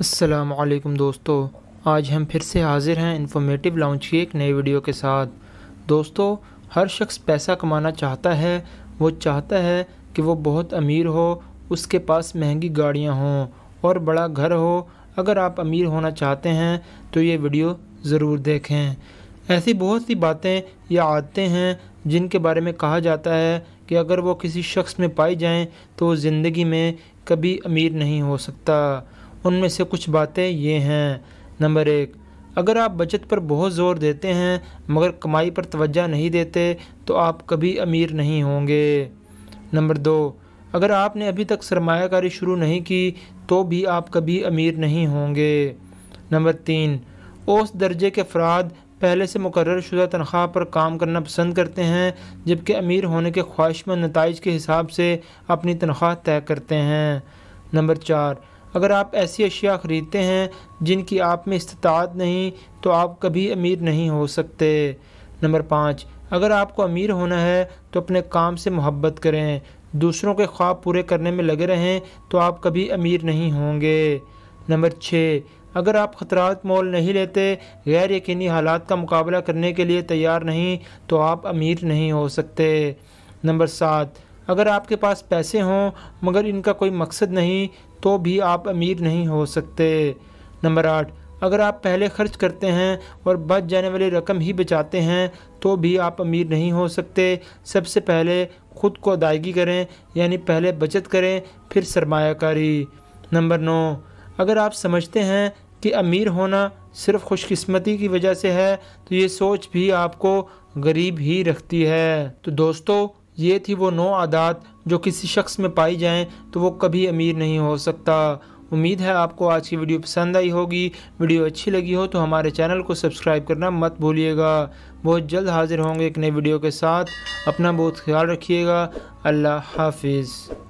असलकम दोस्तों आज हम फिर से हाज़िर हैं इन्फॉर्मेटिव लॉन्च की एक नई वीडियो के साथ दोस्तों हर शख्स पैसा कमाना चाहता है वो चाहता है कि वो बहुत अमीर हो उसके पास महंगी गाड़ियाँ हों और बड़ा घर हो अगर आप अमीर होना चाहते हैं तो ये वीडियो ज़रूर देखें ऐसी बहुत सी बातें या आदतें हैं जिनके बारे में कहा जाता है कि अगर वो किसी शख्स में पाई जाएँ तो ज़िंदगी में कभी अमीर नहीं हो सकता उनमें से कुछ बातें ये हैं नंबर एक अगर आप बचत पर बहुत ज़ोर देते हैं मगर कमाई पर तवज्जो नहीं देते तो आप कभी अमीर नहीं होंगे नंबर दो अगर आपने अभी तक सरमाकारी शुरू नहीं की तो भी आप कभी अमीर नहीं होंगे नंबर तीन उस दर्जे के अफराद पहले से मुकर शुदा तनख्वाह पर काम करना पसंद करते हैं जबकि अमीर होने के ख्वाहिशमंद नतज के हिसाब से अपनी तनख्वाह तय करते हैं नंबर चार अगर आप ऐसी अशिया ख़रीदते हैं जिनकी आप में इस्तात नहीं तो आप कभी अमीर नहीं हो सकते नंबर पाँच अगर आपको अमीर होना है तो अपने काम से मोहब्बत करें दूसरों के ख्वाब पूरे करने में लगे रहें तो आप कभी अमीर नहीं होंगे नंबर छः अगर आप ख़तरात मोल नहीं लेते गैर यकीनी हालात का मुकाबला करने के लिए तैयार नहीं तो आप अमीर नहीं हो सकते नंबर सात अगर आपके पास पैसे हों मगर इनका कोई मकसद नहीं तो भी आप अमीर नहीं हो सकते नंबर आठ अगर आप पहले खर्च करते हैं और बच जाने वाली रकम ही बचाते हैं तो भी आप अमीर नहीं हो सकते सबसे पहले खुद को अदायगी करें यानी पहले बचत करें फिर सरमाकारी नंबर नौ अगर आप समझते हैं कि अमीर होना सिर्फ खुशकस्मती की वजह से है तो ये सोच भी आपको गरीब ही रखती है तो दोस्तों ये थी वो नौ आदात जो किसी शख्स में पाई जाएं तो वो कभी अमीर नहीं हो सकता उम्मीद है आपको आज की वीडियो पसंद आई होगी वीडियो अच्छी लगी हो तो हमारे चैनल को सब्सक्राइब करना मत भूलिएगा बहुत जल्द हाजिर होंगे एक नई वीडियो के साथ अपना बहुत ख्याल रखिएगा अल्लाह हाफिज़